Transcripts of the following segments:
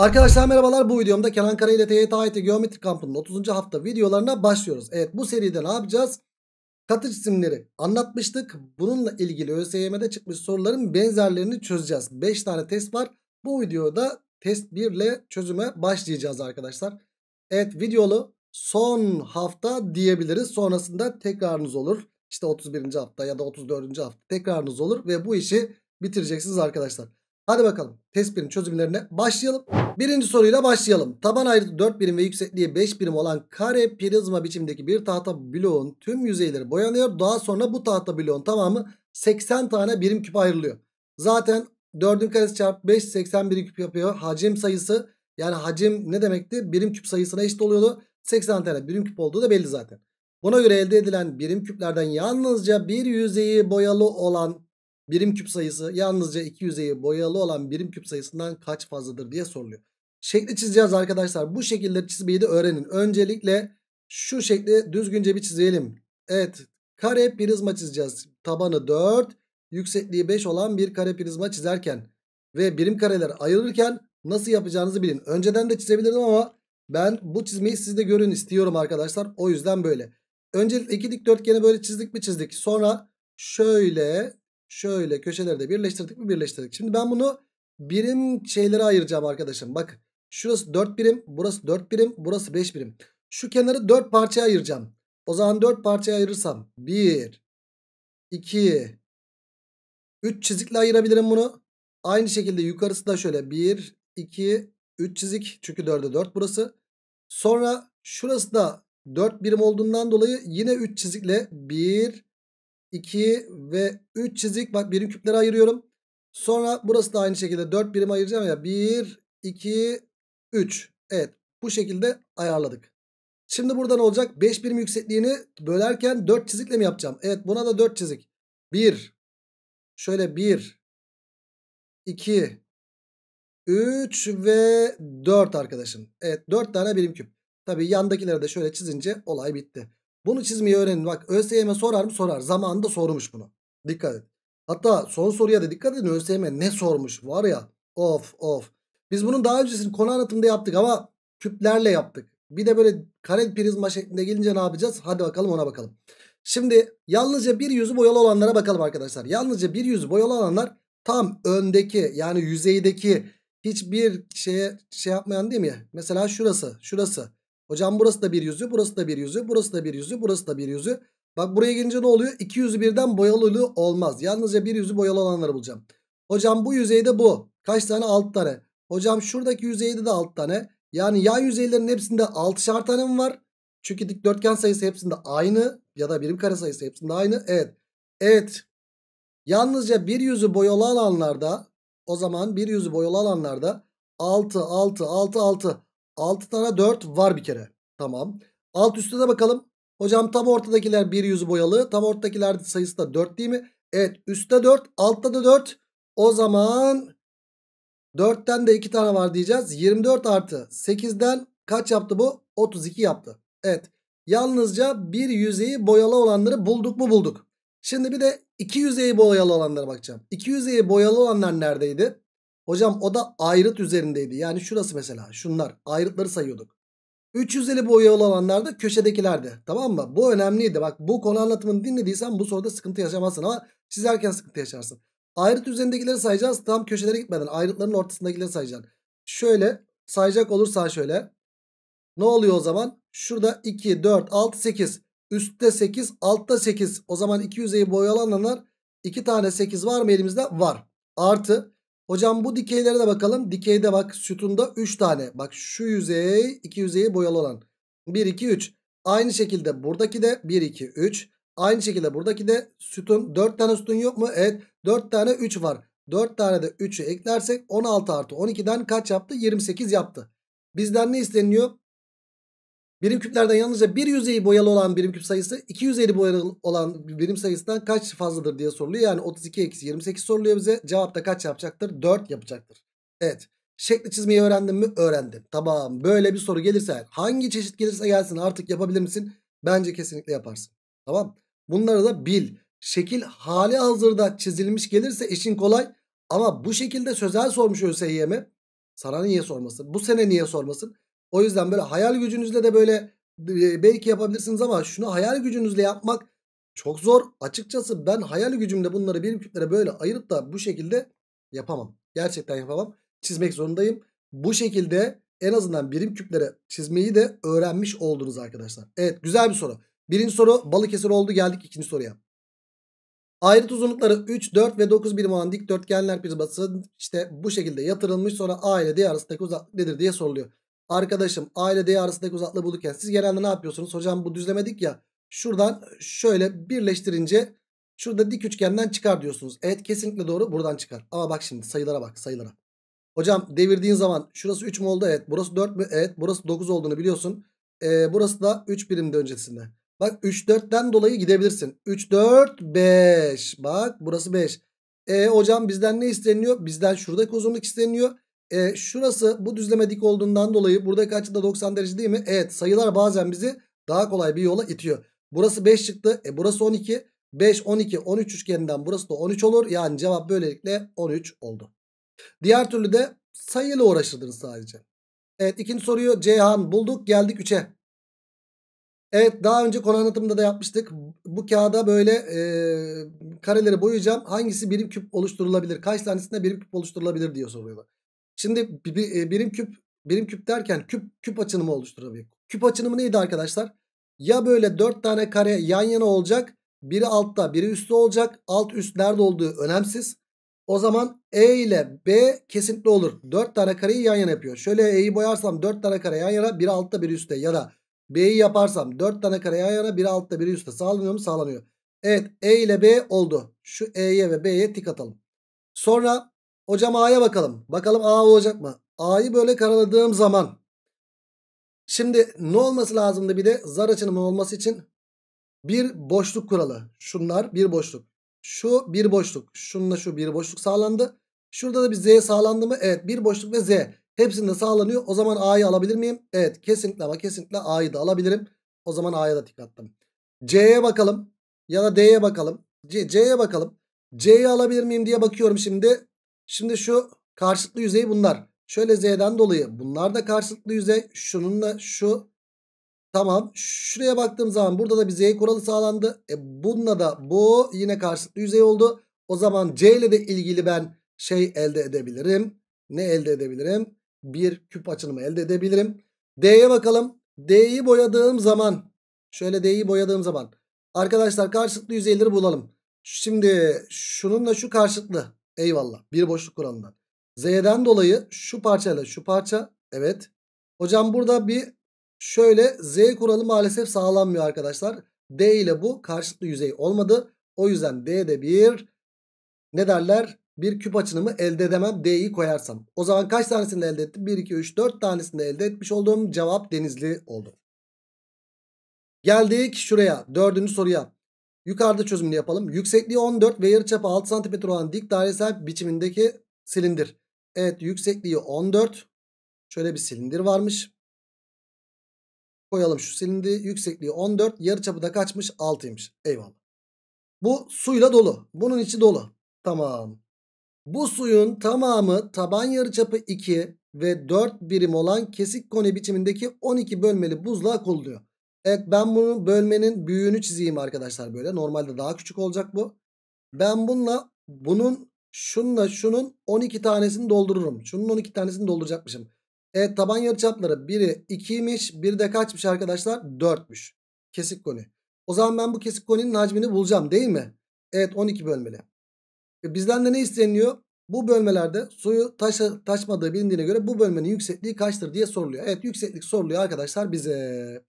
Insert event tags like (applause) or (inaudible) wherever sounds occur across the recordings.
Arkadaşlar merhabalar bu videomda Kenan Kara ile TYT AYT Geometri Kampı'nın 30. hafta videolarına başlıyoruz. Evet bu seride ne yapacağız? Katı cisimleri anlatmıştık. Bununla ilgili ÖSYM'de çıkmış soruların benzerlerini çözeceğiz. 5 tane test var. Bu videoda test 1 ile çözüme başlayacağız arkadaşlar. Evet videolu son hafta diyebiliriz. Sonrasında tekrarınız olur. İşte 31. hafta ya da 34. hafta tekrarınız olur ve bu işi bitireceksiniz arkadaşlar. Hadi bakalım test çözümlerine başlayalım. Birinci soruyla başlayalım. Taban ayrıtı 4 birim ve yüksekliği 5 birim olan kare prizma biçimdeki bir tahta bloğun tüm yüzeyleri boyanıyor. Daha sonra bu tahta bloğun tamamı 80 tane birim küp ayrılıyor. Zaten 4'ün karesi çarp 5 80 birim küp yapıyor. Hacim sayısı yani hacim ne demekti? Birim küp sayısına eşit oluyordu. 80 tane birim küp olduğu da belli zaten. Buna göre elde edilen birim küplerden yalnızca bir yüzeyi boyalı olan birim küp sayısı yalnızca iki yüzeyi boyalı olan birim küp sayısından kaç fazladır diye soruluyor. Şekli çizeceğiz arkadaşlar. Bu şekilleri çizmeyi de öğrenin. Öncelikle şu şekli düzgünce bir çizelim. Evet kare prizma çizeceğiz. Tabanı 4 yüksekliği 5 olan bir kare prizma çizerken ve birim kareler ayırırken nasıl yapacağınızı bilin. Önceden de çizebilirdim ama ben bu çizmeyi siz de görün istiyorum arkadaşlar. O yüzden böyle. Öncelikle iki dikdörtgeni böyle çizdik mi çizdik. Sonra şöyle Şöyle köşelerde birleştirdik mi birleştirdik. Şimdi ben bunu birim şeylere ayıracağım arkadaşım. Bak, şurası 4 birim, burası 4 birim, burası 5 birim. Şu kenarı 4 parçaya ayıracağım. O zaman 4 parçaya ayırırsam 1, 2, 3 çizikle ayırabilirim bunu. Aynı şekilde yukarısı da şöyle 1, 2, 3 çizik. Çünkü 4'e 4 burası. Sonra şurası da 4 birim olduğundan dolayı yine 3 çizikle 1, 2 ve 3 çizik bak birim küplere ayırıyorum. Sonra burası da aynı şekilde 4 birim ayıracağım ya. 1, 2, 3. Evet bu şekilde ayarladık. Şimdi burada ne olacak? 5 birim yüksekliğini bölerken 4 çizikle mi yapacağım? Evet buna da 4 çizik. 1, şöyle 1, 2, 3 ve 4 arkadaşım. Evet 4 tane birim küp. Tabii yandakilere de şöyle çizince olay bitti. Bunu çizmeyi öğrenin. Bak ÖSYM sorar mı? Sorar. Zamanında sormuş bunu. Dikkat et. Hatta son soruya da dikkat edin. ÖSYM ne sormuş? Var ya of of. Biz bunun daha öncesini konu anlatımda yaptık ama küplerle yaptık. Bir de böyle kare prizma şeklinde gelince ne yapacağız? Hadi bakalım ona bakalım. Şimdi yalnızca bir yüzü boyalı olanlara bakalım arkadaşlar. Yalnızca bir yüzü boyalı olanlar tam öndeki yani yüzeydeki hiçbir şeye şey yapmayan değil mi? Mesela şurası, şurası. Hocam burası da bir yüzü, burası da bir yüzü, burası da bir yüzü, burası da bir yüzü. Bak buraya gelince ne oluyor? İki yüzü birden boyalı olmaz. Yalnızca bir yüzü boyalı olanları bulacağım. Hocam bu yüzeyde bu. Kaç tane? 6 tane. Hocam şuradaki yüzeyde de 6 tane. Yani yan yüzeylerin hepsinde 6'şar tane mi var? Çünkü dikdörtgen sayısı hepsinde aynı. Ya da birim kare sayısı hepsinde aynı. Evet. Evet. Yalnızca bir yüzü boyalı alanlarda o zaman bir yüzü boyalı alanlarda 6, 6, 6, 6. 6 tane 4 var bir kere. Tamam. Alt üstte de bakalım. Hocam tam ortadakiler bir yüzü boyalı. Tam ortadakiler sayısı da 4 değil mi? Evet üstte 4 altta da 4. O zaman 4'ten de 2 tane var diyeceğiz. 24 artı 8'den kaç yaptı bu? 32 yaptı. Evet yalnızca bir yüzeyi boyalı olanları bulduk mu bulduk. Şimdi bir de iki yüzeyi boyalı olanlara bakacağım. İki yüzeyi boyalı olanlar neredeydi? Hocam o da ayrıt üzerindeydi. Yani şurası mesela şunlar ayrıtları sayıyorduk. 350 boyalı olanlar da köşedekilerdi. Tamam mı? Bu önemliydi. Bak bu konu anlatımını dinlediysen bu soruda sıkıntı yaşamazsın ama çizerken sıkıntı yaşarsın. Ayrıt üzerindekileri sayacağız. Tam köşelere gitmeden ayrıtların ortasındakileri sayacaksın. Şöyle sayacak olursa şöyle. Ne oluyor o zaman? Şurada 2, 4, 6, 8. Üstte 8, altta 8. O zaman 2 yüzeyi boyalananlar 2 tane 8 var mı elimizde? Var. Artı Hocam bu dikeylere de bakalım. Dikeyde bak sütunda 3 tane. Bak şu yüzey iki yüzeyi boyalı olan. 1 2 3. Aynı şekilde buradaki de 1 2 3. Aynı şekilde buradaki de sütun 4 tane sütun yok mu? Evet 4 tane 3 var. 4 tane de 3'ü eklersek 16 artı 12'den kaç yaptı? 28 yaptı. Bizden ne isteniyor? Birim küplerden yalnızca bir yüzeyi boyalı olan birim küp sayısı iki yüzeyli boyalı olan birim sayısından kaç fazladır diye soruluyor. Yani 32 eksi 28 soruluyor bize. Cevapta kaç yapacaktır? 4 yapacaktır. Evet. Şekli çizmeyi öğrendim mi? Öğrendim. Tamam. Böyle bir soru gelirse hangi çeşit gelirse gelsin artık yapabilir misin? Bence kesinlikle yaparsın. Tamam. Bunları da bil. Şekil hali hazırda çizilmiş gelirse işin kolay. Ama bu şekilde sözel sormuş ÖSYM. Sana niye sormasın? Bu sene niye sormasın? O yüzden böyle hayal gücünüzle de böyle e, belki yapabilirsiniz ama şunu hayal gücünüzle yapmak çok zor. Açıkçası ben hayal gücümle bunları birim küplere böyle ayırıp da bu şekilde yapamam. Gerçekten yapamam. Çizmek zorundayım. Bu şekilde en azından birim küplere çizmeyi de öğrenmiş oldunuz arkadaşlar. Evet güzel bir soru. Birinci soru Balıkesir oldu geldik ikinci soruya. Ayrıt uzunlukları 3, 4 ve 9 birim olan dikdörtgenler prizması işte bu şekilde yatırılmış sonra A ile D arasındaki uzaklık nedir diye soruluyor. Arkadaşım A ile D arasındaki uzaklığı bulurken siz genelde ne yapıyorsunuz? Hocam bu düzlemedik ya. Şuradan şöyle birleştirince şurada dik üçgenden çıkar diyorsunuz. Evet kesinlikle doğru buradan çıkar. Ama bak şimdi sayılara bak sayılara. Hocam devirdiğin zaman şurası 3 mü oldu? Evet. Burası 4 mü? Evet. Burası 9 olduğunu biliyorsun. Ee, burası da 3 birimde öncesinde. Bak 3 4'ten dolayı gidebilirsin. 3 4 5. Bak burası 5. E ee, hocam bizden ne isteniyor? Bizden şuradaki uzunluk isteniyor. E, şurası bu düzleme dik olduğundan dolayı buradaki açı da 90 derece değil mi? Evet sayılar bazen bizi daha kolay bir yola itiyor. Burası 5 çıktı. E, burası 12. 5, 12, 13 üçgeninden burası da 13 olur. Yani cevap böylelikle 13 oldu. Diğer türlü de sayıyla uğraşırdınız sadece. Evet ikinci soruyu Ceyhan bulduk geldik 3'e. Evet daha önce konu anlatımında da yapmıştık. Bu kağıda böyle e, kareleri boyayacağım. Hangisi birim küp oluşturulabilir? Kaç tanesinde birim küp oluşturulabilir diye soruyorlar. Şimdi birim e, küp birim küp derken küp küp açınımı oluşturabilir. Küp açınımı neydi arkadaşlar? Ya böyle 4 tane kare yan yana olacak. Biri altta biri üstte olacak. Alt üst nerede olduğu önemsiz. O zaman E ile B kesinlikle olur. 4 tane kareyi yan yana yapıyor. Şöyle E'yi boyarsam 4 tane kare yan yana biri altta biri üstte. Ya da B'yi yaparsam 4 tane kare yan yana biri altta biri üstte. Sağlanıyor mu? Sağlanıyor. Evet E ile B oldu. Şu E'ye ve B'ye tik atalım. Sonra Hocam A'ya bakalım. Bakalım A olacak mı? A'yı böyle karaladığım zaman şimdi ne olması lazımdı bir de zar açınımı olması için bir boşluk kuralı. Şunlar bir boşluk. Şu bir boşluk. Şununla şu bir boşluk sağlandı. Şurada da bir Z sağlandı mı? Evet bir boşluk ve Z. Hepsinde sağlanıyor. O zaman A'yı alabilir miyim? Evet kesinlikle ama kesinlikle A'yı da alabilirim. O zaman A'ya da tık attım. C'ye bakalım. Ya da D'ye bakalım. C'ye bakalım. C'yi alabilir miyim diye bakıyorum şimdi. Şimdi şu karşıtlı yüzey bunlar. Şöyle z'den dolayı bunlar da karşıtlı yüzey. Şununla şu tamam. Şuraya baktığım zaman burada da bir z kuralı sağlandı. E bununla da bu yine karşıtlı yüzey oldu. O zaman c ile de ilgili ben şey elde edebilirim. Ne elde edebilirim? Bir küp açılımı elde edebilirim. D'ye bakalım. D'yi boyadığım zaman şöyle D'yi boyadığım zaman arkadaşlar karşıtlı yüzeyleri bulalım. Şimdi şununla şu karşıtlı. Eyvallah. Bir boşluk kuralından. Z'den dolayı şu parçayla şu parça. Evet. Hocam burada bir şöyle Z kuralı maalesef sağlanmıyor arkadaşlar. D ile bu karşılıklı yüzey olmadı. O yüzden D'de bir ne derler? Bir küp açınımı elde edemem D'yi koyarsam. O zaman kaç tanesini elde ettim? 1, 2, 3, 4 tanesini elde etmiş olduğum cevap denizli oldu. Geldik şuraya. Dördüncü soruya. Yukarıda çözümünü yapalım. Yüksekliği 14 ve yarıçapı 6 cm olan dik dairesel biçimindeki silindir. Evet yüksekliği 14. Şöyle bir silindir varmış. Koyalım şu silindi. Yüksekliği 14. Yarıçapı da kaçmış? 6'ymış. Eyvallah. Bu suyla dolu. Bunun içi dolu. Tamam. Bu suyun tamamı taban yarıçapı 2 ve 4 birim olan kesik koni biçimindeki 12 bölmeli buzluğa konuluyor. Evet ben bunu bölmenin büyüğünü çizeyim arkadaşlar böyle. Normalde daha küçük olacak bu. Ben bununla bunun şununla şunun 12 tanesini doldururum. Şunun 12 tanesini dolduracakmışım. Evet taban yarıçapları biri 2'ymiş. Biri de kaçmış arkadaşlar? 4'müş. Kesik koni. O zaman ben bu kesik koninin hacmini bulacağım değil mi? Evet 12 bölmeli. E bizden de ne isteniyor? Bu bölmelerde suyu taşı, taşmadığı bilindiğine göre bu bölmenin yüksekliği kaçtır diye soruluyor. Evet yükseklik soruluyor arkadaşlar bize.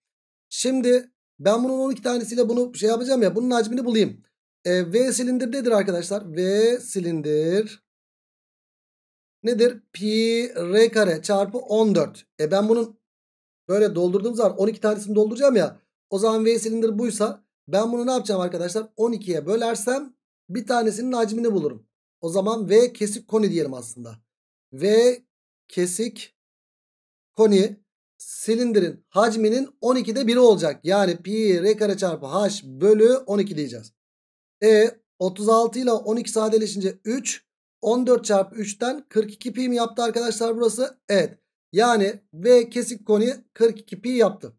Şimdi ben bunun 12 tanesiyle bunu şey yapacağım ya. Bunun hacmini bulayım. E, v silindir nedir arkadaşlar? V silindir nedir? Pi r kare çarpı 14. E ben bunun böyle doldurduğum zaman 12 tanesini dolduracağım ya. O zaman V silindir buysa ben bunu ne yapacağım arkadaşlar? 12'ye bölersem bir tanesinin hacmini bulurum. O zaman V kesik koni diyelim aslında. V kesik koni silindirin hacminin 12'de 1'i olacak. Yani pi r kare çarpı h bölü 12 diyeceğiz. E 36 ile 12 sadeleşince 3 14 çarpı 3'ten 42 pi mi yaptı arkadaşlar burası? Evet. Yani V kesik koni 42 pi yaptı.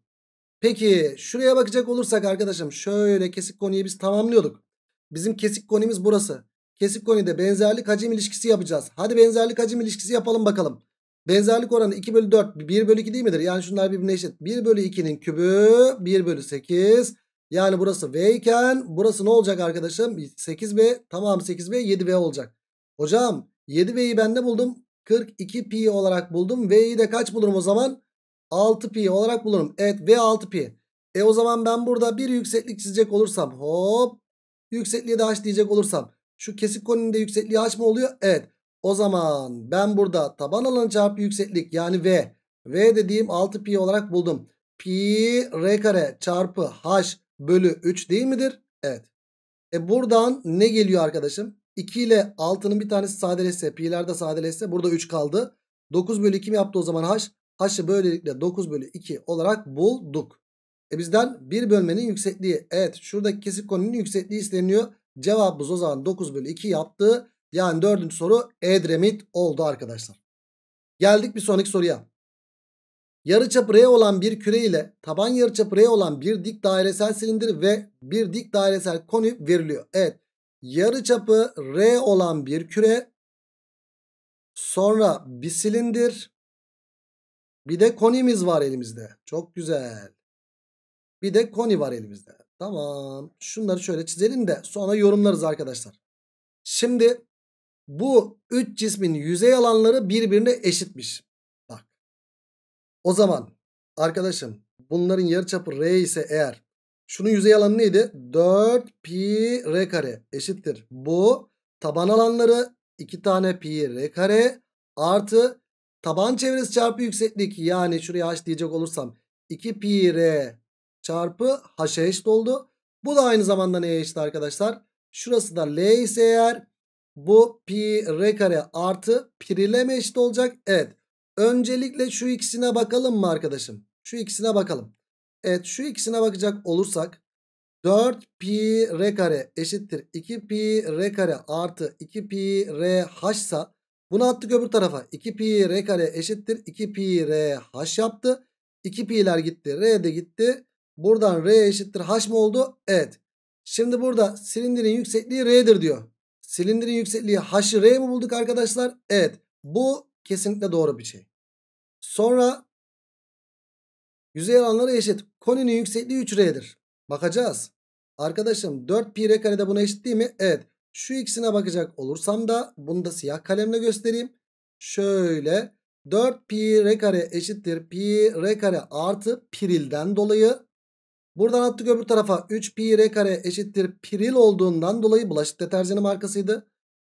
Peki şuraya bakacak olursak arkadaşım şöyle kesik koniyi biz tamamlıyorduk. Bizim kesik konimiz burası. Kesik konide benzerlik hacim ilişkisi yapacağız. Hadi benzerlik hacim ilişkisi yapalım bakalım. Benzerlik oranı 2 bölü 4 1 bölü 2 değil midir? Yani şunlar birbirine eşit. 1 bölü 2'nin kübü 1 bölü 8. Yani burası V iken burası ne olacak arkadaşım? 8V tamam 8V 7V olacak. Hocam 7V'yi ben de buldum. 42 pi olarak buldum. V'yi de kaç bulurum o zaman? 6 pi olarak bulurum. Evet V 6 pi. E o zaman ben burada bir yükseklik çizecek olursam hop yüksekliğe de h diyecek olursam şu kesik koninin de yüksekliği h mı oluyor? Evet. O zaman ben burada taban alanı çarpı yükseklik yani V. V dediğim 6 pi olarak buldum. Pi R kare çarpı H bölü 3 değil midir? Evet. E buradan ne geliyor arkadaşım? 2 ile 6'nın bir tanesi sadeleşse pi'ler de sadeleşse burada 3 kaldı. 9 bölü 2 mi yaptı o zaman H? H'ı böylelikle 9 bölü 2 olarak bulduk. E bizden bir bölmenin yüksekliği. Evet şuradaki kesik konunun yüksekliği isteniyor. Cevabımız o zaman 9 bölü 2 yaptı. Yani dördüncü soru Edremit oldu arkadaşlar. Geldik bir sonraki soruya. Yarıçapı R olan bir küre ile taban yarıçapı R olan bir dik dairesel silindir ve bir dik dairesel konüp veriliyor. Evet. Yarıçapı R olan bir küre sonra bir silindir bir de konimiz var elimizde. Çok güzel. Bir de koni var elimizde. Tamam. Şunları şöyle çizelim de sonra yorumlarız arkadaşlar. Şimdi bu 3 cismin yüzey alanları birbirine eşitmiş. Bak. O zaman arkadaşım bunların yarıçapı R ise eğer şunun yüzey alanı neydi? 4 pi R kare eşittir. Bu taban alanları 2 tane pi R kare artı taban çevresi çarpı yükseklik yani şuraya h diyecek olursam 2 pi R çarpı h'a eşit oldu. Bu da aynı zamanda neye eşit arkadaşlar? Şurası da L ise eğer bu pi r kare artı pirileme eşit olacak. Evet. Öncelikle şu ikisine bakalım mı arkadaşım? Şu ikisine bakalım. Evet şu ikisine bakacak olursak 4 pi r kare eşittir 2 pi r kare artı 2 pi r haşsa. bunu attık öbür tarafa 2 pi r kare eşittir 2 pi r haş yaptı. 2 pi'ler gitti r de gitti. Buradan r eşittir haş mı oldu? Evet. Şimdi burada silindirin yüksekliği r'dir diyor. Silindirin yüksekliği HR mi bulduk arkadaşlar? Evet. Bu kesinlikle doğru bir şey. Sonra yüzey alanları eşit. Koninin yüksekliği 3R'dir. Bakacağız. Arkadaşım 4 pi r karede buna eşit değil mi? Evet. Şu ikisine bakacak olursam da bunu da siyah kalemle göstereyim. Şöyle 4 pi r kare eşittir pi r kare artı pirilden dolayı Buradan attık öbür tarafa 3 pi r kare eşittir piril olduğundan dolayı bulaşık deterjanı markasıydı.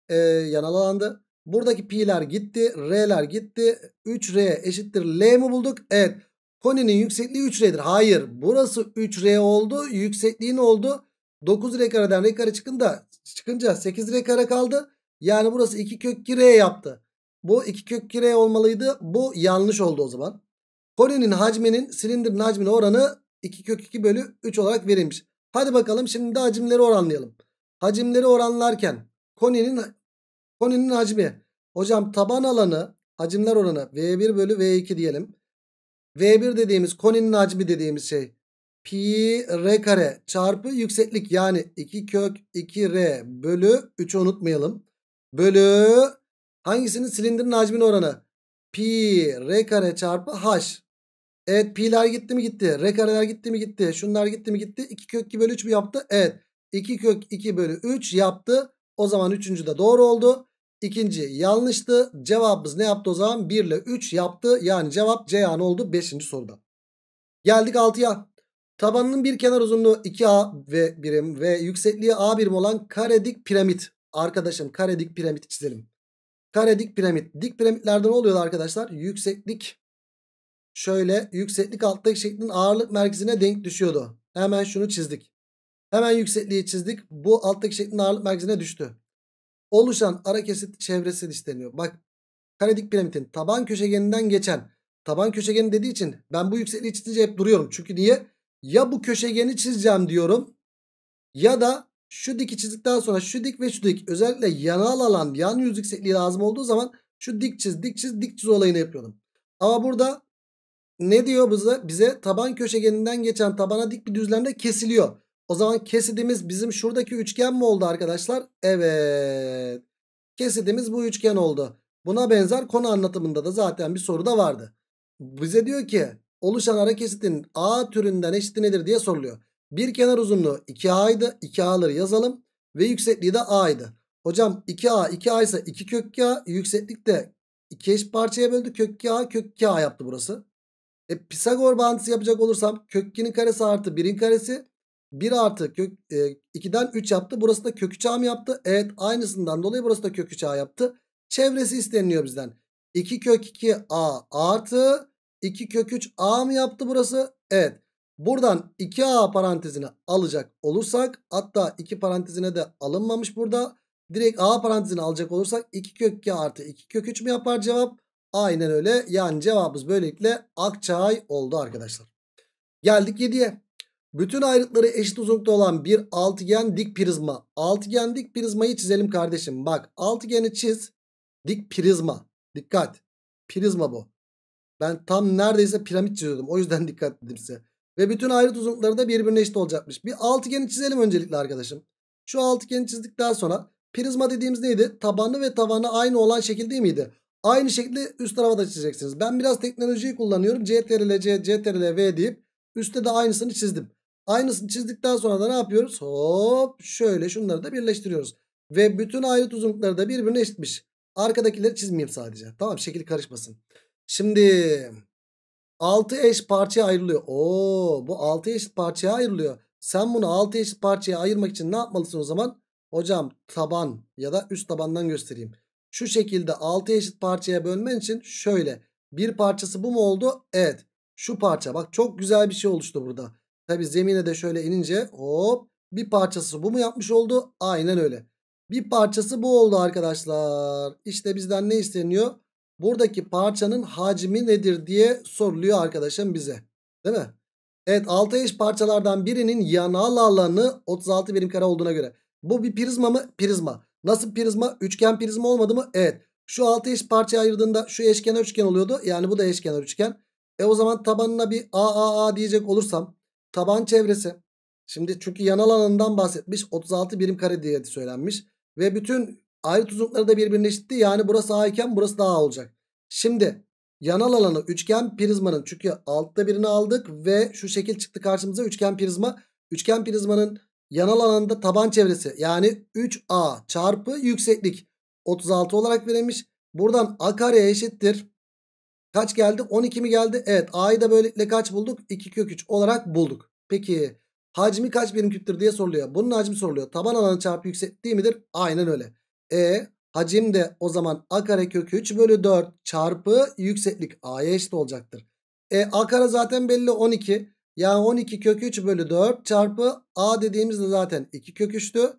Ee, yanal alandı. Buradaki pi'ler gitti. R'ler gitti. 3R eşittir L mi bulduk? Evet. Koninin yüksekliği 3R'dir. Hayır. Burası 3R oldu. Yüksekliği ne oldu? 9R kareden R kare çıkınca, çıkınca 8R kare kaldı. Yani burası 2 kök 2R yaptı. Bu 2 kök 2R olmalıydı. Bu yanlış oldu o zaman. Koninin hacminin silindirin hacmine oranı 2 kök 2 bölü 3 olarak verilmiş. Hadi bakalım şimdi de hacimleri oranlayalım. Hacimleri oranlarken koninin koninin hacmi. Hocam taban alanı hacimler oranı V1 bölü V2 diyelim. V1 dediğimiz koninin hacmi dediğimiz şey pi r kare çarpı yükseklik yani 2 kök 2 r bölü 3'ü unutmayalım. Bölü hangisinin silindirin hacmin oranı? Pi r kare çarpı h. Evet pi'ler gitti mi gitti. R kareler gitti mi gitti. Şunlar gitti mi gitti. 2 kök 2 bölü 3 mü yaptı? Evet. 2 kök 2 bölü 3 yaptı. O zaman üçüncü de doğru oldu. İkinci yanlıştı. Cevabımız ne yaptı o zaman? 1 ile 3 yaptı. Yani cevap Ceyhan oldu 5. soruda. Geldik 6'ya. Tabanının bir kenar uzunluğu 2A ve birim ve yüksekliği A birim olan karedik piramit. Arkadaşım karedik piramit çizelim. Karedik piramit. Dik piramitlerden oluyor arkadaşlar? Yükseklik şöyle yükseklik alttaki şeklin ağırlık merkezine denk düşüyordu. Hemen şunu çizdik. Hemen yüksekliği çizdik. Bu alttaki şeklin ağırlık merkezine düştü. Oluşan ara kesit çevresi isteniyor. Bak karedik piramidin taban köşegeninden geçen taban köşegeni dediği için ben bu yüksekliği çizince hep duruyorum. Çünkü niye? Ya bu köşegeni çizeceğim diyorum ya da şu diki çizdikten sonra şu dik ve şu dik özellikle yanal alan yan yüz yüksekliği lazım olduğu zaman şu dik çiz dik çiz dik çiz olayını yapıyordum. Ama burada ne diyor bize? Bize taban köşegeninden geçen tabana dik bir düzlemde kesiliyor. O zaman kesidimiz bizim şuradaki üçgen mi oldu arkadaşlar? Evet. Kesidimiz bu üçgen oldu. Buna benzer konu anlatımında da zaten bir soru da vardı. Bize diyor ki oluşan ara kesitin A türünden eşit nedir diye soruluyor. Bir kenar uzunluğu 2A'ydı. 2A'ları yazalım ve yüksekliği de A'ydı. Hocam 2A 2A ise 2 kök K yükseklik de 2 eş parçaya böldü. Kök K kök a yaptı burası. E, Pisagor bağıntısı yapacak olursam kök 2'nin karesi artı 1'in karesi 1 artı kök e, 2'den 3 yaptı. Burası da kök 3 mı yaptı? Evet aynısından dolayı burası da kök 3 yaptı. Çevresi isteniliyor bizden. 2 kök 2 a artı 2 kök 3 a mı yaptı burası? Evet. Buradan 2a parantezine alacak olursak hatta 2 parantezine de alınmamış burada. Direkt a parantezini alacak olursak 2 kök 2 artı 2 kök 3 mü yapar cevap? Aynen öyle. Yani cevabımız böylelikle Akçay oldu arkadaşlar. Geldik 7'ye. Bütün ayrıtları eşit uzunlukta olan bir altıgen dik prizma. Altıgen dik prizmayı çizelim kardeşim. Bak altıgeni çiz. Dik prizma. Dikkat. Prizma bu. Ben tam neredeyse piramit çiziyordum. O yüzden (laughs) dikkat dedim size. Ve bütün ayrıt uzunlukları da birbirine eşit olacakmış. Bir altıgeni çizelim öncelikle arkadaşım. Şu altıgeni çizdikten sonra prizma dediğimiz neydi? Tabanı ve tavanı aynı olan şekil değil miydi? Aynı şekilde üst tarafa da çizeceksiniz. Ben biraz teknolojiyi kullanıyorum. CTRL, C, CTRL, V deyip üstte de aynısını çizdim. Aynısını çizdikten sonra da ne yapıyoruz? Hop şöyle şunları da birleştiriyoruz. Ve bütün ayrı uzunlukları da birbirine eşitmiş. Arkadakileri çizmeyeyim sadece. Tamam şekil karışmasın. Şimdi 6 eş parçaya ayrılıyor. Oo bu 6 eş parçaya ayrılıyor. Sen bunu 6 eşit parçaya ayırmak için ne yapmalısın o zaman? Hocam taban ya da üst tabandan göstereyim şu şekilde 6 eşit parçaya bölmen için şöyle. Bir parçası bu mu oldu? Evet. Şu parça bak çok güzel bir şey oluştu burada. Tabi zemine de şöyle inince hop bir parçası bu mu yapmış oldu? Aynen öyle. Bir parçası bu oldu arkadaşlar. İşte bizden ne isteniyor? Buradaki parçanın hacmi nedir diye soruluyor arkadaşım bize. Değil mi? Evet 6 eş parçalardan birinin yanal alanı 36 birim kare olduğuna göre. Bu bir prizma mı? Prizma. Nasıl prizma? Üçgen prizma olmadı mı? Evet. Şu altı eş parçaya ayırdığında şu eşkenar üçgen oluyordu. Yani bu da eşkenar üçgen. E o zaman tabanına bir AAA diyecek olursam taban çevresi. Şimdi çünkü yanal alanından bahsetmiş. 36 birim kare diye söylenmiş. Ve bütün ayrı uzunlukları da birbirine eşitti. Yani burası A iken burası da A olacak. Şimdi yanal alanı üçgen prizmanın çünkü altta birini aldık ve şu şekil çıktı karşımıza üçgen prizma. Üçgen prizmanın yanal alanında taban çevresi yani 3A çarpı yükseklik 36 olarak verilmiş. Buradan A kare eşittir. Kaç geldi? 12 mi geldi? Evet A'yı da böylelikle kaç bulduk? 2 kök 3 olarak bulduk. Peki hacmi kaç birim küptür diye soruluyor. Bunun hacmi soruluyor. Taban alanı çarpı yükseklik midir? Aynen öyle. E hacim de o zaman A kare kök 3 bölü 4 çarpı yükseklik A'ya eşit olacaktır. E A kare zaten belli 12. Yani 12 kök 3 bölü 4 çarpı A dediğimizde zaten 2 kök 3'tü.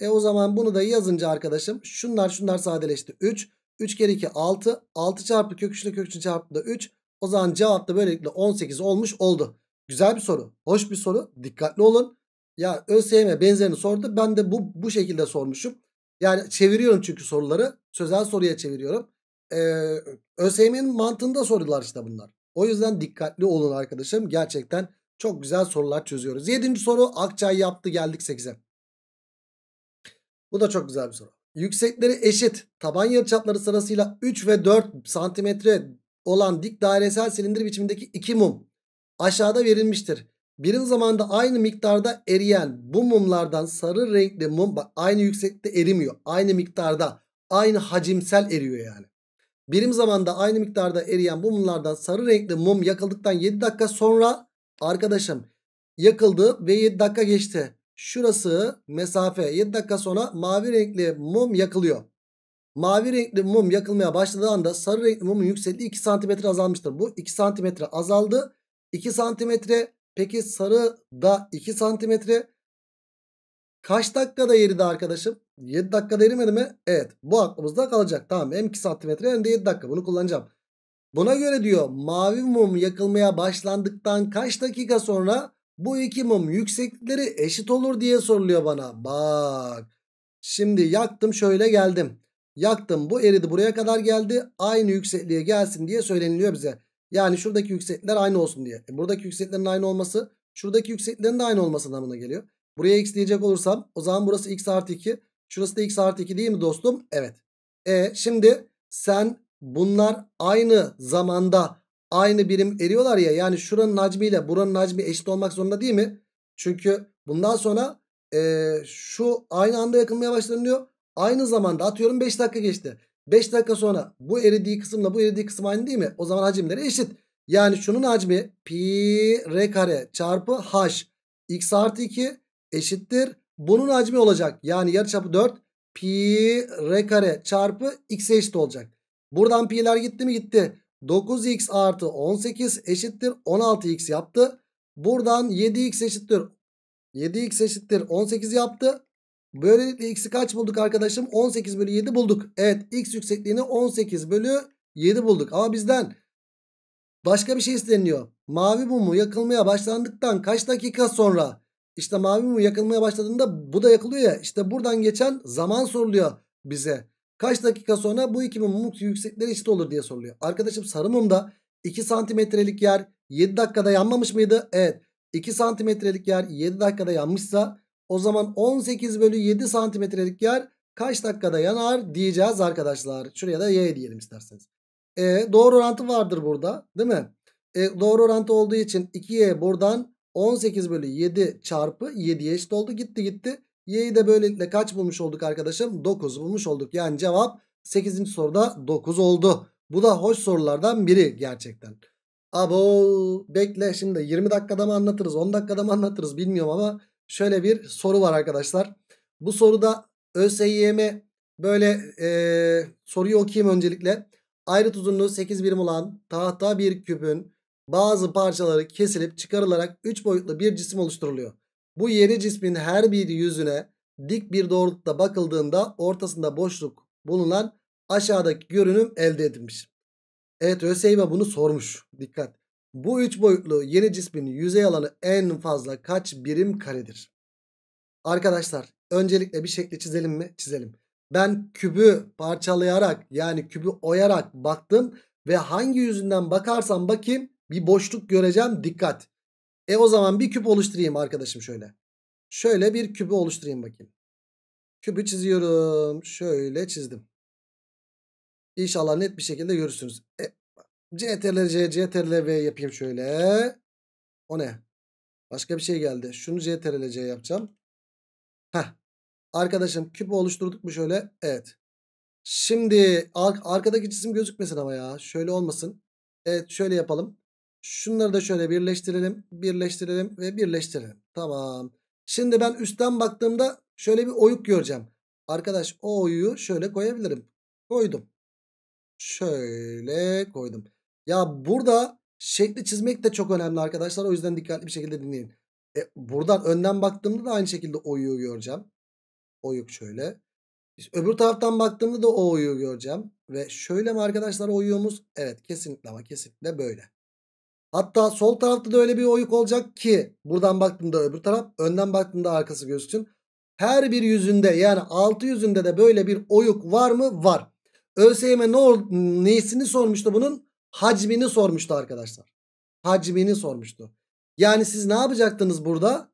E o zaman bunu da yazınca arkadaşım şunlar şunlar sadeleşti. 3. 3 kere 2 6. 6 çarpı kök 3 ile kök 3'ün çarpımı da 3. O zaman cevap da böylelikle 18 olmuş oldu. Güzel bir soru. Hoş bir soru. Dikkatli olun. Ya ÖSYM benzerini sordu. Ben de bu, bu şekilde sormuşum. Yani çeviriyorum çünkü soruları. Sözel soruya çeviriyorum. Ee, ÖSYM'nin mantığında sorular işte bunlar. O yüzden dikkatli olun arkadaşım. Gerçekten çok güzel sorular çözüyoruz. Yedinci soru Akçay yaptı geldik 8'e. Bu da çok güzel bir soru. Yüksekleri eşit taban yarıçapları sırasıyla 3 ve 4 santimetre olan dik dairesel silindir biçimindeki iki mum aşağıda verilmiştir. Birim zamanda aynı miktarda eriyen bu mumlardan sarı renkli mum aynı yüksekte erimiyor. Aynı miktarda aynı hacimsel eriyor yani. Birim zamanda aynı miktarda eriyen bu mumlardan sarı renkli mum yakıldıktan 7 dakika sonra arkadaşım yakıldı ve 7 dakika geçti. Şurası mesafe 7 dakika sonra mavi renkli mum yakılıyor. Mavi renkli mum yakılmaya başladığı anda sarı renkli mumun yüksekliği 2 cm azalmıştır. Bu 2 cm azaldı. 2 cm peki sarı da 2 cm Kaç dakikada eridi arkadaşım? 7 dakikada erimedi mi? Evet. Bu aklımızda kalacak. Tamam hem 2 santimetre hem de 7 dakika. Bunu kullanacağım. Buna göre diyor mavi mum yakılmaya başlandıktan kaç dakika sonra bu iki mum yükseklikleri eşit olur diye soruluyor bana. Bak. Şimdi yaktım şöyle geldim. Yaktım bu eridi buraya kadar geldi. Aynı yüksekliğe gelsin diye söyleniliyor bize. Yani şuradaki yükseklikler aynı olsun diye. E buradaki yüksekliklerin aynı olması şuradaki yüksekliklerin de aynı olması anlamına geliyor. Buraya x diyecek olursam o zaman burası x artı 2. Şurası da x artı 2 değil mi dostum? Evet. E şimdi sen bunlar aynı zamanda aynı birim eriyorlar ya. Yani şuranın hacmiyle buranın hacmi eşit olmak zorunda değil mi? Çünkü bundan sonra e, şu aynı anda yakınmaya başlanıyor. Aynı zamanda atıyorum 5 dakika geçti. 5 dakika sonra bu eridiği kısımla bu eridiği kısım aynı değil mi? O zaman hacimleri eşit. Yani şunun hacmi pi r kare çarpı h x artı 2 eşittir. Bunun hacmi olacak. Yani yarıçapı 4 pi r kare çarpı x'e eşit olacak. Buradan pi'ler gitti mi gitti. 9x artı 18 eşittir 16x yaptı. Buradan 7x eşittir 7x eşittir 18 yaptı. Böylelikle x'i kaç bulduk arkadaşım? 18 bölü 7 bulduk. Evet x yüksekliğini 18 bölü 7 bulduk. Ama bizden başka bir şey isteniyor. Mavi mumu yakılmaya başlandıktan kaç dakika sonra işte mavi mum yakılmaya başladığında bu da yakılıyor ya. İşte buradan geçen zaman soruluyor bize. Kaç dakika sonra bu iki mumun yüksekleri eşit olur diye soruluyor. Arkadaşım sarı mumda 2 santimetrelik yer 7 dakikada yanmamış mıydı? Evet. 2 santimetrelik yer 7 dakikada yanmışsa o zaman 18 bölü 7 santimetrelik yer kaç dakikada yanar diyeceğiz arkadaşlar. Şuraya da y diyelim isterseniz. E, doğru orantı vardır burada değil mi? E, doğru orantı olduğu için 2y buradan 18 bölü 7 çarpı 7'ye eşit oldu. Gitti gitti. Y'yi de böylelikle kaç bulmuş olduk arkadaşım? 9 bulmuş olduk. Yani cevap 8. soruda 9 oldu. Bu da hoş sorulardan biri gerçekten. Abo bekle şimdi 20 dakikada mı anlatırız 10 dakikada mı anlatırız bilmiyorum ama şöyle bir soru var arkadaşlar. Bu soruda ÖSYM böyle e, soruyu okuyayım öncelikle. Ayrıt uzunluğu 8 birim olan tahta bir küpün bazı parçaları kesilip çıkarılarak 3 boyutlu bir cisim oluşturuluyor. Bu yeni cismin her bir yüzüne dik bir doğrultuda bakıldığında ortasında boşluk bulunan aşağıdaki görünüm elde edilmiş. Evet ÖSYM bunu sormuş. Dikkat. Bu 3 boyutlu yeni cismin yüzey alanı en fazla kaç birim karedir? Arkadaşlar öncelikle bir şekli çizelim mi? Çizelim. Ben kübü parçalayarak yani kübü oyarak baktım ve hangi yüzünden bakarsam bakayım bir boşluk göreceğim dikkat. E o zaman bir küp oluşturayım arkadaşım şöyle. Şöyle bir küpü oluşturayım bakayım. Küpü çiziyorum. Şöyle çizdim. İnşallah net bir şekilde görürsünüz. E, CTRL C, CTRL V yapayım şöyle. O ne? Başka bir şey geldi. Şunu CTRL C yapacağım. Heh. Arkadaşım küpü oluşturduk mu şöyle? Evet. Şimdi ar arkadaki cisim gözükmesin ama ya. Şöyle olmasın. Evet şöyle yapalım. Şunları da şöyle birleştirelim, birleştirelim ve birleştirelim. Tamam. Şimdi ben üstten baktığımda şöyle bir oyuk göreceğim. Arkadaş o oyuyu şöyle koyabilirim. Koydum. Şöyle koydum. Ya burada şekli çizmek de çok önemli arkadaşlar. O yüzden dikkatli bir şekilde dinleyin. E, buradan önden baktığımda da aynı şekilde oyuyu göreceğim. Oyuk şöyle. öbür taraftan baktığımda da o oyuyu göreceğim. Ve şöyle mi arkadaşlar oyuğumuz? Evet kesinlikle ama kesinlikle böyle. Hatta sol tarafta da öyle bir oyuk olacak ki buradan baktığında öbür taraf önden baktığında arkası gözüksün. Her bir yüzünde yani altı yüzünde de böyle bir oyuk var mı? Var. ÖSYM ne ol, sormuştu bunun? Hacmini sormuştu arkadaşlar. Hacmini sormuştu. Yani siz ne yapacaktınız burada?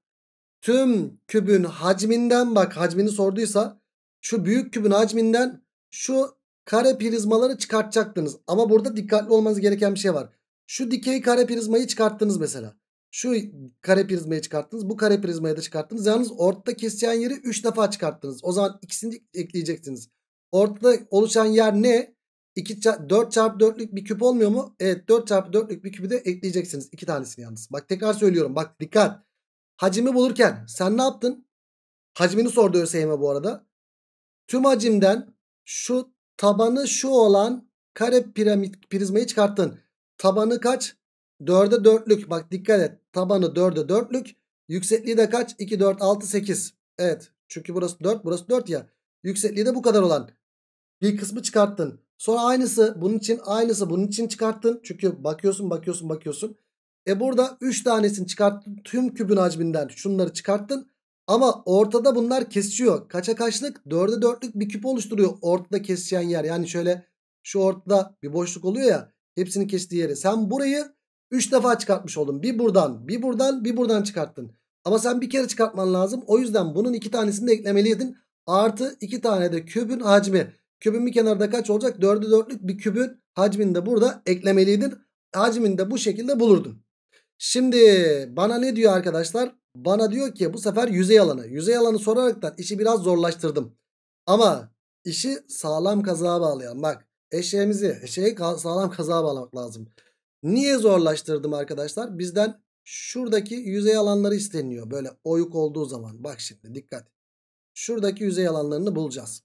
Tüm kübün hacminden bak hacmini sorduysa şu büyük kübün hacminden şu kare prizmaları çıkartacaktınız. Ama burada dikkatli olmanız gereken bir şey var. Şu dikey kare prizmayı çıkarttınız mesela. Şu kare prizmayı çıkarttınız. Bu kare prizmayı da çıkarttınız. Yalnız ortada kesişen yeri 3 defa çıkarttınız. O zaman ikisini ekleyeceksiniz. Ortada oluşan yer ne? 2 4 çarpı 4'lük bir küp olmuyor mu? Evet 4 çarpı 4'lük bir küpü de ekleyeceksiniz. iki tanesini yalnız. Bak tekrar söylüyorum. Bak dikkat. Hacimi bulurken sen ne yaptın? Hacmini sordu ÖSYM bu arada. Tüm hacimden şu tabanı şu olan kare piramit prizmayı çıkarttın. Tabanı kaç? 4'e 4'lük. Bak dikkat et. Tabanı 4'e 4'lük. Yüksekliği de kaç? 2, 4, 6, 8. Evet. Çünkü burası 4, burası 4 ya. Yüksekliği de bu kadar olan. Bir kısmı çıkarttın. Sonra aynısı bunun için, aynısı bunun için çıkarttın. Çünkü bakıyorsun, bakıyorsun, bakıyorsun. E burada 3 tanesini çıkarttın. Tüm kübün hacminden şunları çıkarttın. Ama ortada bunlar kesişiyor. Kaça kaçlık? 4'e 4'lük bir küp oluşturuyor ortada kesişen yer. Yani şöyle şu ortada bir boşluk oluyor ya. Hepsini kestiği yere. Sen burayı 3 defa çıkartmış oldun. Bir buradan, bir buradan, bir buradan çıkarttın. Ama sen bir kere çıkartman lazım. O yüzden bunun iki tanesini de eklemeliydin. Artı iki tane de kübün hacmi. Kübün bir kenarda kaç olacak? 4'ü 4'lük bir kübün hacmini de burada eklemeliydin. Hacmini de bu şekilde bulurdun. Şimdi bana ne diyor arkadaşlar? Bana diyor ki bu sefer yüzey alanı. Yüzey alanı soraraktan işi biraz zorlaştırdım. Ama işi sağlam kazığa bağlayalım. Bak eşeğimizi eşeği sağlam kazağa bağlamak lazım. Niye zorlaştırdım arkadaşlar? Bizden şuradaki yüzey alanları isteniyor. Böyle oyuk olduğu zaman. Bak şimdi dikkat. Şuradaki yüzey alanlarını bulacağız.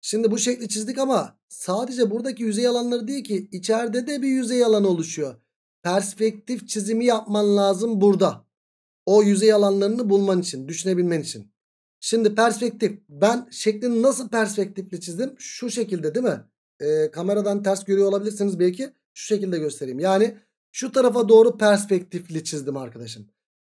Şimdi bu şekli çizdik ama sadece buradaki yüzey alanları değil ki içeride de bir yüzey alanı oluşuyor. Perspektif çizimi yapman lazım burada. O yüzey alanlarını bulman için, düşünebilmen için. Şimdi perspektif. Ben şeklini nasıl perspektifle çizdim? Şu şekilde değil mi? e, kameradan ters görüyor olabilirsiniz belki. Şu şekilde göstereyim. Yani şu tarafa doğru perspektifli çizdim arkadaşım.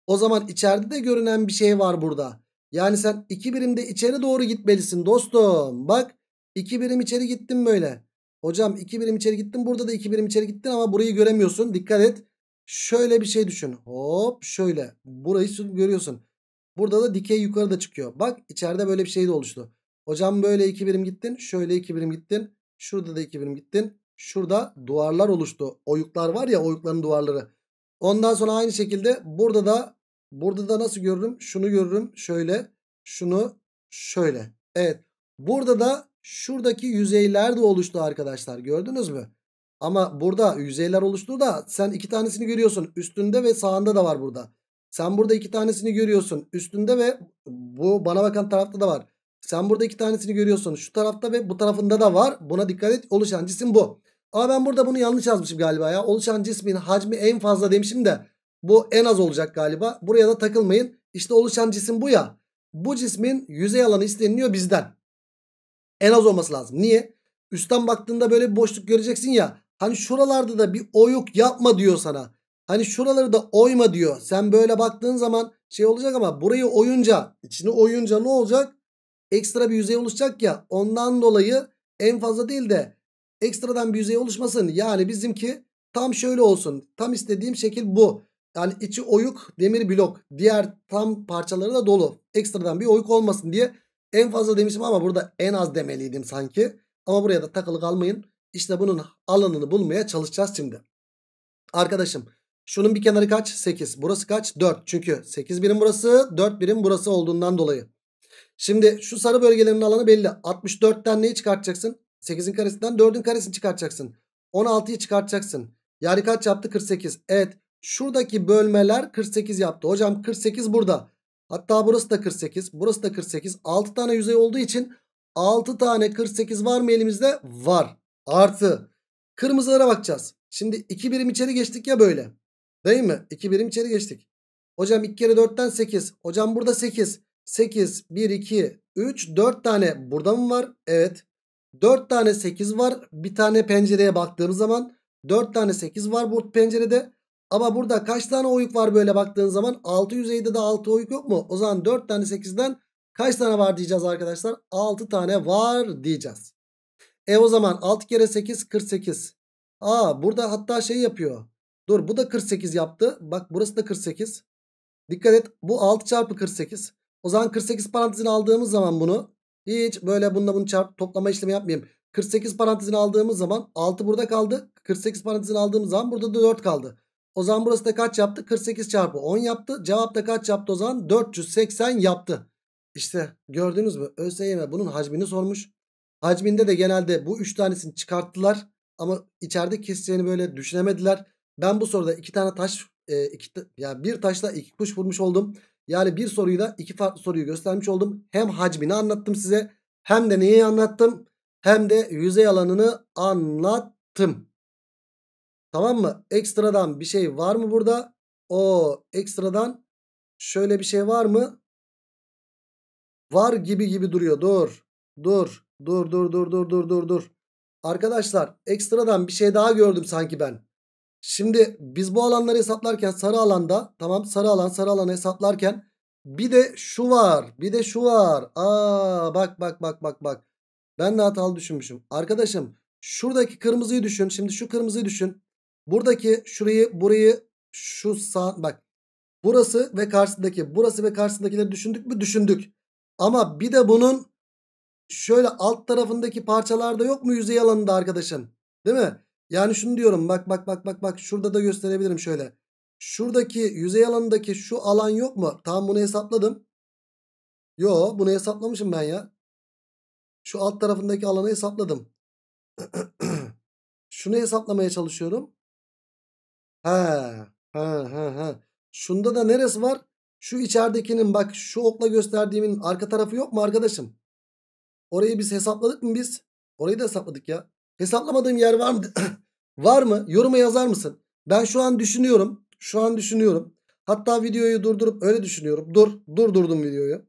O zaman içeride de görünen bir şey var burada. Yani sen iki birimde içeri doğru gitmelisin dostum. Bak iki birim içeri gittim böyle. Hocam iki birim içeri gittim Burada da iki birim içeri gittin ama burayı göremiyorsun. Dikkat et. Şöyle bir şey düşün. Hop şöyle. Burayı görüyorsun. Burada da dikey yukarıda çıkıyor. Bak içeride böyle bir şey de oluştu. Hocam böyle iki birim gittin. Şöyle iki birim gittin. Şurada da 2 birim gittin. Şurada duvarlar oluştu. Oyuklar var ya oyukların duvarları. Ondan sonra aynı şekilde burada da burada da nasıl görürüm? Şunu görürüm. Şöyle. Şunu şöyle. Evet. Burada da şuradaki yüzeyler de oluştu arkadaşlar. Gördünüz mü? Ama burada yüzeyler oluştu da sen iki tanesini görüyorsun. Üstünde ve sağında da var burada. Sen burada iki tanesini görüyorsun. Üstünde ve bu bana bakan tarafta da var. Sen burada iki tanesini görüyorsun. Şu tarafta ve bu tarafında da var. Buna dikkat et. Oluşan cisim bu. Ama ben burada bunu yanlış yazmışım galiba ya. Oluşan cismin hacmi en fazla demişim de bu en az olacak galiba. Buraya da takılmayın. İşte oluşan cisim bu ya. Bu cismin yüzey alanı isteniliyor bizden. En az olması lazım. Niye? Üstten baktığında böyle bir boşluk göreceksin ya. Hani şuralarda da bir oyuk yapma diyor sana. Hani şuraları da oyma diyor. Sen böyle baktığın zaman şey olacak ama burayı oyunca, içini oyunca ne olacak? ekstra bir yüzey oluşacak ya ondan dolayı en fazla değil de ekstradan bir yüzey oluşmasın. Yani bizimki tam şöyle olsun. Tam istediğim şekil bu. Yani içi oyuk demir blok. Diğer tam parçaları da dolu. Ekstradan bir oyuk olmasın diye en fazla demişim ama burada en az demeliydim sanki. Ama buraya da takılı kalmayın. İşte bunun alanını bulmaya çalışacağız şimdi. Arkadaşım şunun bir kenarı kaç? 8. Burası kaç? 4. Çünkü 8 birim burası 4 birim burası olduğundan dolayı. Şimdi şu sarı bölgelerin alanı belli. 64'ten neyi çıkartacaksın? 8'in karesinden 4'ün karesini çıkartacaksın. 16'yı çıkartacaksın. Yani kaç yaptı? 48. Evet. Şuradaki bölmeler 48 yaptı. Hocam 48 burada. Hatta burası da 48. Burası da 48. 6 tane yüzey olduğu için 6 tane 48 var mı elimizde? Var. Artı. Kırmızılara bakacağız. Şimdi 2 birim içeri geçtik ya böyle. Değil mi? 2 birim içeri geçtik. Hocam 2 kere 4'ten 8. Hocam burada 8. 8, 1, 2, 3, 4 tane burada mı var? Evet. 4 tane 8 var. Bir tane pencereye baktığım zaman 4 tane 8 var bu pencerede. Ama burada kaç tane oyuk var böyle baktığın zaman? 6 yüzeyde de 6 oyuk yok mu? O zaman 4 tane 8'den kaç tane var diyeceğiz arkadaşlar? 6 tane var diyeceğiz. E o zaman 6 kere 8 48. Aa burada hatta şey yapıyor. Dur bu da 48 yaptı. Bak burası da 48. Dikkat et bu 6 çarpı 48. O zaman 48 parantezini aldığımız zaman bunu hiç böyle bununla bunu çarp toplama işlemi yapmayayım. 48 parantezini aldığımız zaman 6 burada kaldı. 48 parantezini aldığımız zaman burada da 4 kaldı. O zaman burası da kaç yaptı? 48 çarpı 10 yaptı. Cevap da kaç yaptı o zaman? 480 yaptı. İşte gördünüz mü? ÖSYM bunun hacmini sormuş. Hacminde de genelde bu 3 tanesini çıkarttılar. Ama içeride keseceğini böyle düşünemediler. Ben bu soruda 2 tane taş, e, iki, yani bir taşla iki kuş vurmuş oldum. Yani bir soruyu da iki farklı soruyu göstermiş oldum. Hem hacmini anlattım size hem de neyi anlattım hem de yüzey alanını anlattım. Tamam mı? Ekstradan bir şey var mı burada? O ekstradan şöyle bir şey var mı? Var gibi gibi duruyor. Dur. Dur. Dur dur dur dur dur dur dur. Arkadaşlar ekstradan bir şey daha gördüm sanki ben. Şimdi biz bu alanları hesaplarken sarı alanda tamam sarı alan sarı alanı hesaplarken bir de şu var bir de şu var. Aa bak bak bak bak bak. Ben de hatalı düşünmüşüm. Arkadaşım şuradaki kırmızıyı düşün. Şimdi şu kırmızıyı düşün. Buradaki şurayı burayı şu sağ bak. Burası ve karşısındaki burası ve karşısındakileri düşündük mü? Düşündük. Ama bir de bunun şöyle alt tarafındaki parçalarda yok mu yüzey alanında arkadaşım? Değil mi? Yani şunu diyorum bak bak bak bak bak şurada da gösterebilirim şöyle. Şuradaki yüzey alanındaki şu alan yok mu? Tamam bunu hesapladım. Yo bunu hesaplamışım ben ya. Şu alt tarafındaki alanı hesapladım. (clears throat) Şunu hesaplamaya çalışıyorum. Ha, ha, ha, ha. Şunda da neresi var? Şu içeridekinin bak şu okla gösterdiğimin arka tarafı yok mu arkadaşım? Orayı biz hesapladık mı biz? Orayı da hesapladık ya. Hesaplamadığım yer var mı? (clears throat) var mı? Yoruma yazar mısın? Ben şu an düşünüyorum. Şu an düşünüyorum. Hatta videoyu durdurup öyle düşünüyorum. Dur. Durdurdum videoyu.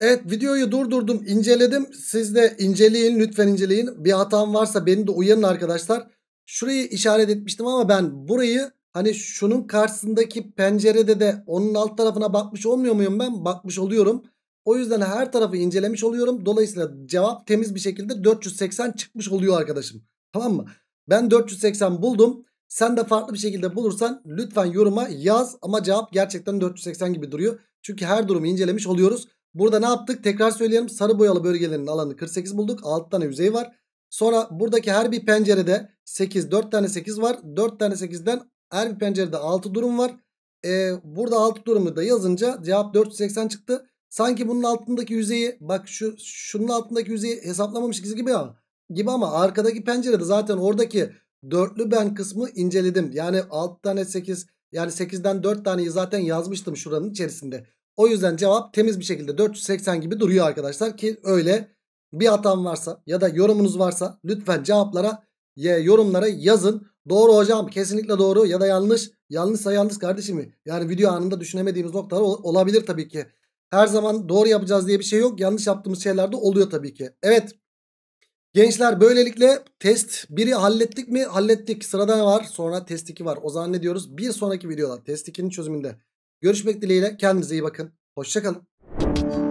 Evet videoyu durdurdum inceledim. Siz de inceleyin lütfen inceleyin. Bir hatam varsa beni de uyanın arkadaşlar. Şurayı işaret etmiştim ama ben burayı hani şunun karşısındaki pencerede de onun alt tarafına bakmış olmuyor muyum ben? Bakmış oluyorum. O yüzden her tarafı incelemiş oluyorum. Dolayısıyla cevap temiz bir şekilde 480 çıkmış oluyor arkadaşım. Tamam mı? Ben 480 buldum. Sen de farklı bir şekilde bulursan lütfen yoruma yaz. Ama cevap gerçekten 480 gibi duruyor. Çünkü her durumu incelemiş oluyoruz. Burada ne yaptık? Tekrar söyleyelim. Sarı boyalı bölgelerin alanı 48 bulduk. 6 tane yüzey var. Sonra buradaki her bir pencerede 8, 4 tane 8 var. 4 tane 8'den her bir pencerede 6 durum var. Ee, burada 6 durumu da yazınca cevap 480 çıktı. Sanki bunun altındaki yüzeyi bak şu şunun altındaki yüzeyi hesaplamamışız gibi ama gibi ama arkadaki pencerede zaten oradaki dörtlü ben kısmı inceledim. Yani 6 tane 8 yani 8'den 4 taneyi zaten yazmıştım şuranın içerisinde. O yüzden cevap temiz bir şekilde 480 gibi duruyor arkadaşlar ki öyle bir hatam varsa ya da yorumunuz varsa lütfen cevaplara ya yorumlara yazın. Doğru hocam kesinlikle doğru ya da yanlış. Yanlışsa yanlış kardeşim. mi Yani video anında düşünemediğimiz noktalar olabilir tabii ki. Her zaman doğru yapacağız diye bir şey yok. Yanlış yaptığımız şeyler de oluyor tabii ki. Evet. Gençler böylelikle test 1'i hallettik mi? Hallettik. Sırada ne var? Sonra test 2 var. O zaman ne diyoruz? Bir sonraki videoda test 2'nin çözümünde. Görüşmek dileğiyle. Kendinize iyi bakın. Hoşçakalın.